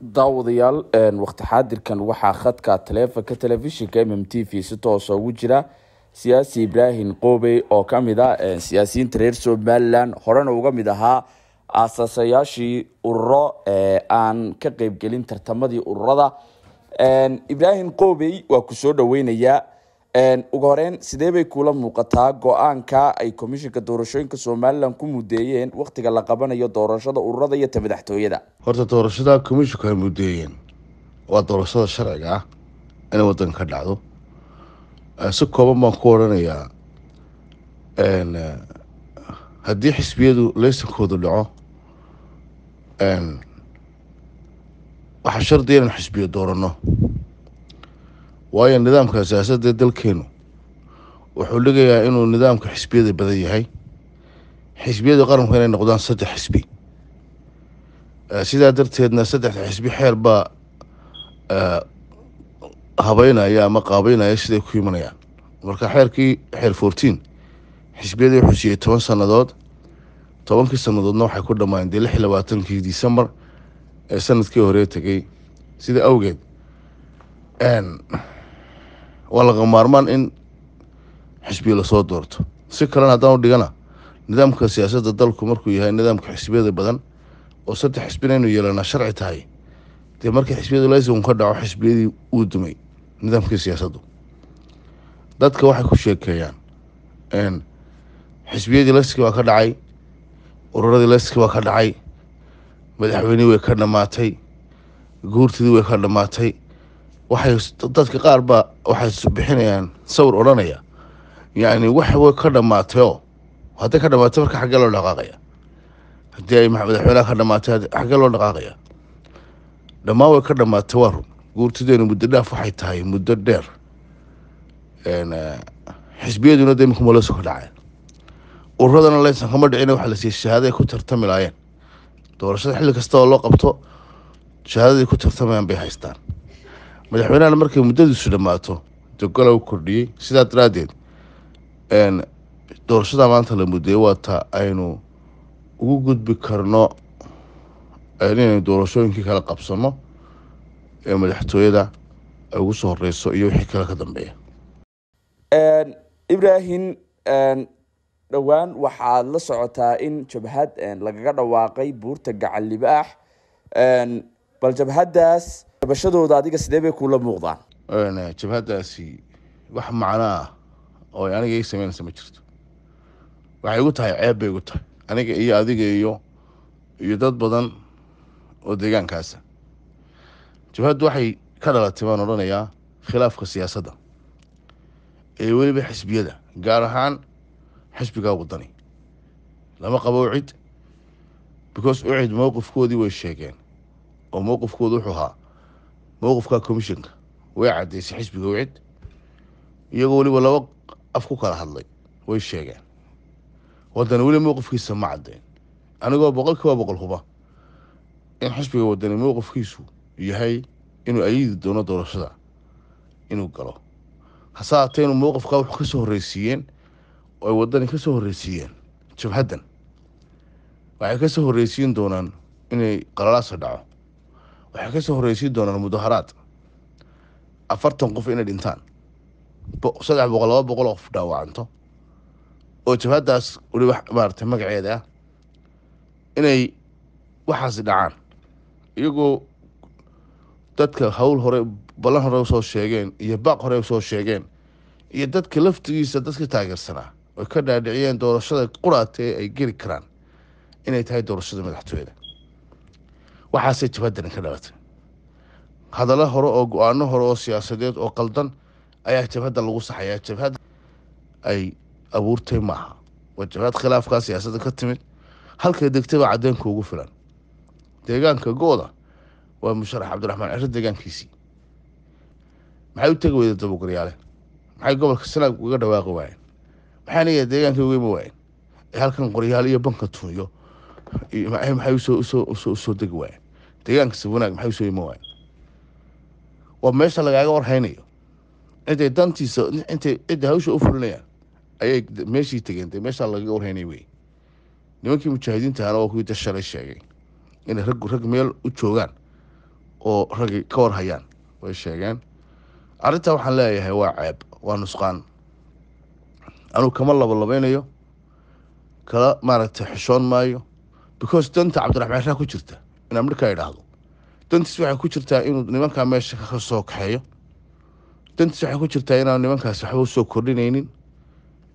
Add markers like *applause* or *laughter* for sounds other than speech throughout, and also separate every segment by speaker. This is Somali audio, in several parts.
Speaker 1: daawadayaal waqti xaadirkan waxaa khadka taleefanka telefishinka mm t v si toosa ugu jira siyaasi ibraahim qoobey oo ka mid ah siyaasiyiinta reer somalilan horena uga mid ahaa aasaasayaashii ururo aan ka qeybgelin tartamadii ururada ibraahim qoobey waa ku soo dhaweynayaa ugu horeyn sidee bay kuula muuqataa go-aanka ay komishinka doorashooyinka somalilan ku mudeeyeen wakhtiga la qabanayo doorashada ururada iyo ta madaxtooyada
Speaker 2: horta doorashada komishinku ay mudeeyeen waa doorashada sharciga ah inay wadanka ka dhacdo eh, si kooban baan ku oranayaa haddii xisbiyadu leysankoodu dhaco waxaa shardiya inaan xisbiyo doorano waayo nidaamka siyaasadda dalkeennu wuxuu dhigayaa inuu nidaamka xisbiyada badan yahay xisbiyada qaranku inay noqdaan saddex xisbi eh, sidaa darteedna saddexda xisbi xeer baa eh, habeynaya ama qaabeynaya siday ku imanayaan marka xeerkii xeer fourteen xisbiyadii wuxuu siiyey toban sannadood tobankii sannadoodna waxay ku dhammaayeen dee lix iyo labaatankii disembar ee sanadkii horee tegey sida awgeed waa laga maarmaan in xisbiya lasoo doorto si kalena haddaanu dhigana nidaamka siyaasadda dalku markuu yahay nidaamka xisbiyada badan oo saddex xisbina inuu yeelanaa sharci tahay dee markii xisbiyadu laysun ka dhaco xisbiyadii uu dumay nidaamkii siyaasaddu dadka waxay ku sheekeeyaan xisbiyadii layski waa ka dhacay ururadii layski waa ka dhacay madaxweynihii way ka dhammaatay guurtidii way ka dhammaatay waxay dadka qaar waxay subixinayaan sawir odhanaya yacni waxwa ka dhammaateo hadday ka dhamaato marka xaggee loo dhaqaaqaya haddii ay madaxweyneha ka dhamaatay xaggee loo dhaqaaqaya dhammaan way ka dhamaata waa run guurtideenu muddo dhaaf waxay tahay muddo dheer xisbiyaduna de imika maloso ka dhaceen ururadana laysan kama dhicin waxaa lasiiyey shahaadaday ku tartami laayeen doorashada xilli kasta oo loo qabto shahaadadii ku tartamayaan bay haystaan madaxweynahana markay muddadiisu dhammaato degolaa u kordhiyey sidaa daraaddeed doorashada maanta la mudeeyey waa taa aynu ugu gudbi karno inaynu doorashooyinkii kala qabsanno ee madaxtooyada ay ugu soo horeyso iyo wixii kale ka dambeeya
Speaker 1: ibrahim dhowaan waxaad la socotaa in jabhad lagaga dhawaaqay buurta gacalibaax bal jabhadaas qabashadooda adiga sidee bay kuula muuqdaan
Speaker 2: jabhadaasi wax macnoa oo aniga ii sameynaysa ma jirto waxay igu tahay ceeb bay igu tahay aniga iyo adiga iyo iyo dad badan oo deegaankaasa jabhaddu waxay ka dhalatay baan odhanayaa khilaafka siyaasadda ee weliba xisbiyada gaar ahaan xisbiga dani lama qabo ucid because ucid mowqifkoodii way sheegeen oo mowqifkoodu wuxuu ahaa mowqifka commishinka way caddaysay xisbiga wicid iyagoo weliba laba af ku kala hadlay way sheegeen wadani weli mowqifkiisa ma caddayn anigoo boqol kiiba boqol huba in xisbiga wadani mowqifkiisu yahay inuu ayidi doono doorashada inuu galo hase haatee inuu mowqifkaa wuxuu ka soo horreysiiyeen oo ay waddani ka soo horreysiiyeen jabhaddan waxay kasoo soo horreysiin doonaan inay qalalaasa dhaco waxay kasoo horeysiin doonaan mudaharaad afartan qof inay dhintaan saddex boqol laba boqol oo qof dhaawacanto oo jabhadaas weli maarata magaceeda ah inay waxaasi dhacaan iyagoo dadka hawl hore ballan hore usoo sheegeen iyo baaq hore usoo sheegeen iyo dadka laftigiisa dadka taageersanaa oy ka dhaadhiciyeen doorashada quraata ee ay geli karaan inay tahay doorashada madaxtooyada waxaasay jabaadan ka dhalatay hadallo hore oo go-aano hore oo siyaasadeed oo qaldan ayaa jabhadda lagu saxayaa jabhad ay abuurtay maaha waa jabhad khilaafkaa siyaasadda ka timid halkay degtay caddeynka ugu filan deegaanka go waa musharax cabdiraxmaan ciro deegaankiisii maxay u tegi weyda dabugaryaale maxay gobolka sanaag uga dhawaaqi waayeen maxaanaya deegaanka ugeyma waayeen ee halkan qoryaal iyo banka tuniyo maxay usoo degi waayeen deegaankiisa wanaag maxay usheegi ma waa meesha lagaaga warhaynayo intay dantiisa intay ciday hawsha u fulinayaan ayay meeshii tegeen dee meeshaa lagaga warhaynaya wey nimankii mujaahidiinta ahana waa kuwii da sheegay inay raggu rag meel u joogaan oo raggi ka warhayaan way sheegeen arrintaa waxaan leeyahay waa ceeb waa nusqaan anuu kama labalabaynayo kala maaragtay xishoon maayo because danta cabdiraxmaan raa ku jirta inaan markaa idhaahdo dantiis waxay ku jirtaa inuu nimankaa meesha ka soo kaxeeyo dantiis waxay ku jirtaa inaan nimankaas waxba usoo kordhinaynin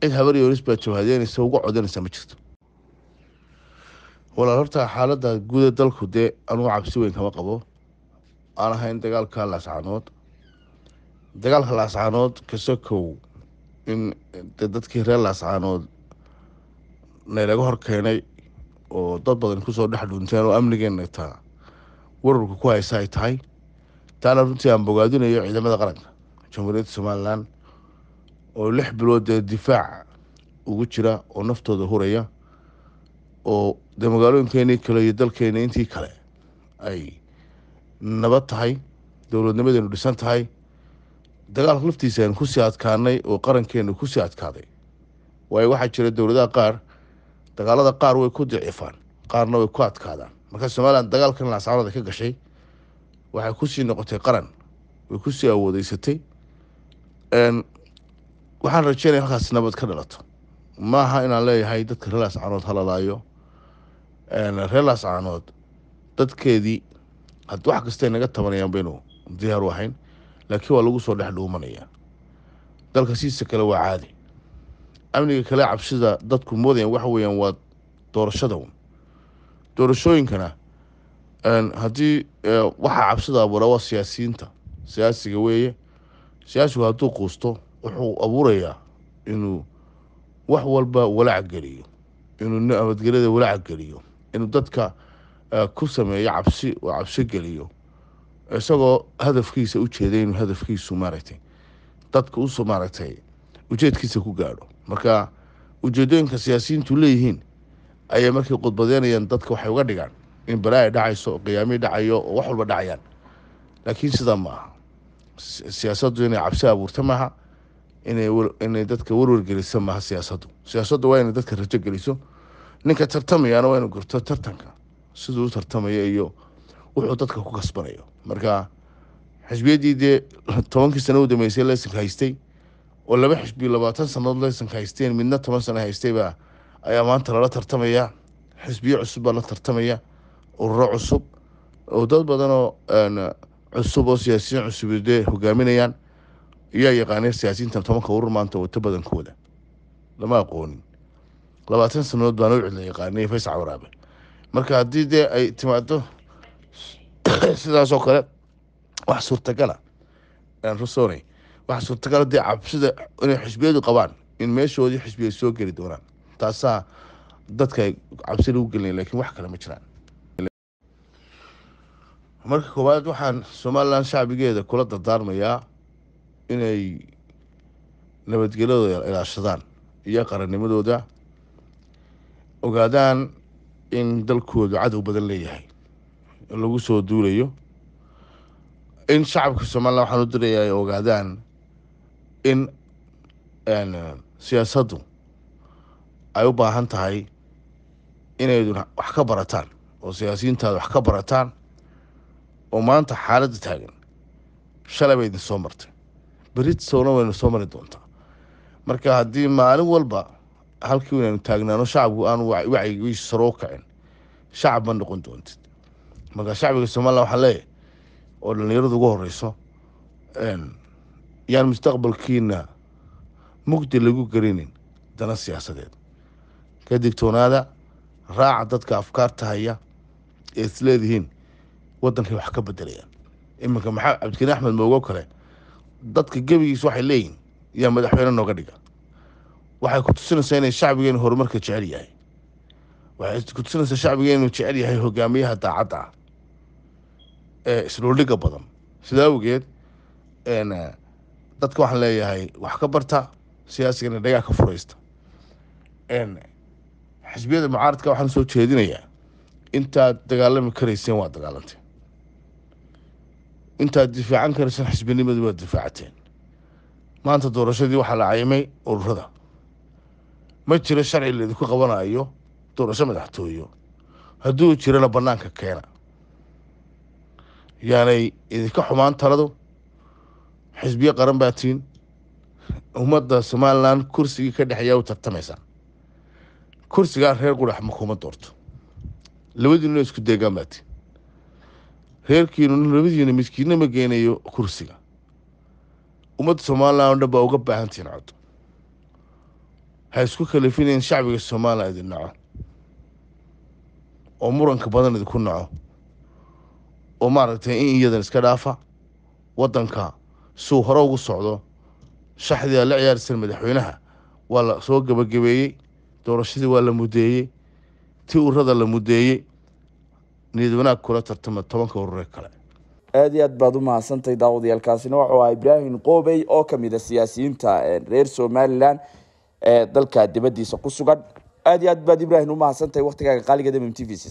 Speaker 2: cid habaryoris baa jabhadeynaysa uga codanaysa ma jirto walaal horta xaalada guuda dalku dee anugu cabsi weyn kama qabo aan ahayn dagaalka laascaanood dagaalka laascaanood kasakow in dadkii reer laascaanood nalaga horkeenay oo dad badan kusoo dhex dhunteen oo amnigeena taa wararku ku haysa ay tahay taana runtii aan bogaadinayo ciidamada qaranka jamhuuriyadda somalilan oo lix bilood dee difaac ugu jira oo naftooda huraya oo dee magaalooyinkeenii kale iyo dalkeena intii kale ay nabad tahay dowladnimadeenu dhisan tahay dagaalka laftiisa aan ku sii adkaanay oo qarankeena ku sii adkaaday waayo waxaa jira dowladaha qaar dagaalada qaar way ku dicifaan qaarna way ku adkaadaan marka somalilan dagaalkan laascaanoda ka gashay waxay kusii noqotay qaran way kusii awoodeysatay waxaan rajeynaya halkaas nabad ka dhalato maaha inaan leeyahay dadka reer laascaanood halalaayo reer laascaanood dadkeedii had wax kastay naga tabanayaan baynu diyaaru ahayn laakiin waa lagu soo dhex dhuumanaya dalka sidiisa kale waa caadi amniga kale cabsida dadku moodayan waxa weeyaan waa doorashada doorashooyinkana haddii e, waxaa cabsida abuuraa waa siyaasiyiinta siyaasiga weeye siyaasigu hadduu quusto wuxuu abuurayaa inuu wax walba walaac geliyo inuu nabadgelyada walaac geliyo inuu dadka e, ku sameeyo cabsi oo cabsi geliyo isagoo hadafkiisa u jeeday inuu hadafkiisu maaragtay dadka usoo maaragtay ujeedkiisa ku gaadho marka ujeedooyinka siyaasiyiintu leeyihiin ayay markay qudbadeynayaan dadka waxay uga dhigaan in balaa ay dhacayso qiyaami dhacayo oo wax walba dhacayaan laakiin sidaa ma aha siyaasaddu inay cabsi abuurta maaha inay dadka warwargelisa maaha siyaasaddu siyaasaddu waa inay dadka rajo geliso ninka tartamayaana waa inu garto tartanka siduu u tartamaya iyo wuxuu dadka ku kasbanayo marka xisbiyaddii dee tobankii sana u dambeysay lesin haystay oo laba xisbi labaatan sannadood laysanka haysteen midna toban sano haystayba ayaa maanta lala tartamaya xisbiyo cusub baa la tartamaya ururo cusub oo dad badanoo cusub oo siyaasiyiin cusubdee hogaaminayaan yaa yaqaaneen siyaasiyiinta tobanka urur maanta wato badankooda lama aqoonin labaatan sannadood baa nowcid la yaqaanay faysac waraabe marka haddii dee ay timaado *coughs* sidaasoo kale wax suurtagala ah, aan rusoonay waxaa suurtagala dee cabsida inay xisbiyadu qabaan in meeshoodii xisbiya soo geli doonaan taasaa dadka cabsi lagu gelinayan lakiin wax kale ma jiraan marka koowaad waxaan somalilan shacbigeeda kula dardaarmayaa inay nabadgelyadooda ilaashadaan iyo qarannimadooda ogaadaan in dalkoodu cadow badan leeyahay lagu soo duulayo in shacabka somalilan waxaan u dirayaa ay ogaadaan in uh, siyaasaddu ay u baahan tahay inaydun wax ka barataan oo siyaasiyiintaada wax ka barataan oo maanta xaaladda taagan shalay bay idin soo martay berit sowna waynu soo mari doontaa marka haddii maalin walba halkii inaynu taagnaano shacabku aanu wacyigiisu saro u kacin shacab ma noqon doontid marka shacbiga somalilan waxaan leeyahay oo dhallinyaradu ugu horeyso yaan mustaqbalkiina mugdi lagu gelinin dana siyaasadeed ka digtoonaada raaca dadka afkaarta haya ee isleedihiin waddankay wax ka bedelayaan iminka maxaa cabdikariin axmed moogo kale dadka gebigiis waxay leeyihin yaa madaxweyne nooga dhiga waxay ku tusinaysaa inay shacbigeenu horumarka jecel yahay waxay ku tusinaysaa shacbigeenu jecel yahay hogaamiyaha daacadda ah ee isdhuuldhigga badan sidaa awgeed dadka waxaan leeyahay wax ka barta siyaasigana dhagaa ka furaysta xisbiyada mucaaradka waxaan soo jeedinayaa intaad dagaalami karayseen waa dagaalanteen intaad difaacan karayseen xisbinimada waad difaacateen maanta doorashadii waxaa la caymay ururada ma jiro sharci laydinku qabanayo doorasho madaxtooyo hadduu jirana bannaanka keena yaanay idinka xumaan taladu xisbiyo qaran baa tihiin ummadda somalilan kursigii ka dhexeeyaa u tartamaysaa kursigaa reer qudhax makuma doorto labadiinuna isku deegaan baa tihiin reerkiinuna labadiina midkiina ma geynayo kursiga ummadda somalilan o dhan baa uga baahan tihiin coddo waxay isku kalifinayeen shacbiga somalilan idin naco oo muranka badan idinku naco oo maaragtay in iyadan iska dhaafa wadanka suu hore ugu socdo shaxdiia la ciyaarsan madaxweynaha waa la soo gebagabeeyey doorashadii waa la mudeeyey ti urada la mudeeyey niyad wanaag kula tartama tobanka urure kale
Speaker 1: aada iyo aad baad u mahadsantay daawadayaalkaasina wuxuu ahaa ibraahim qoobey oo ka mid a ah siyaasiyiinta eh, reer somalilan ee eh, dalka dibaddiisa ku sugan aada iyo aad baad ibraahim u mahadsantahay waqtigaaga qaaligeeda mm t v